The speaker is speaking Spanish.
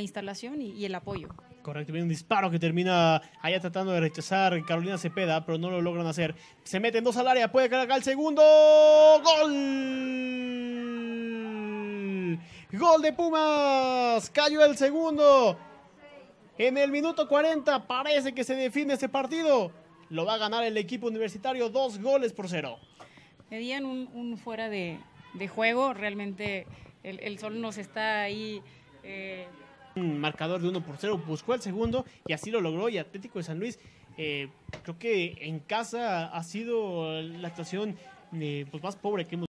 instalación y, el apoyo. Correcto, viene un disparo que termina allá tratando de rechazar Carolina Cepeda, pero no lo logran hacer. Se meten dos al área, puede acá el segundo. ¡Gol! ¡Gol de Pumas! Cayó el segundo. En el minuto 40 parece que se define ese partido. Lo va a ganar el equipo universitario dos goles por cero. Medían un, fuera de, juego. Realmente el, sol nos está ahí. Eh, marcador de 1 por 0, buscó el segundo y así lo logró y Atlético de San Luis eh, creo que en casa ha sido la actuación eh, pues más pobre que hemos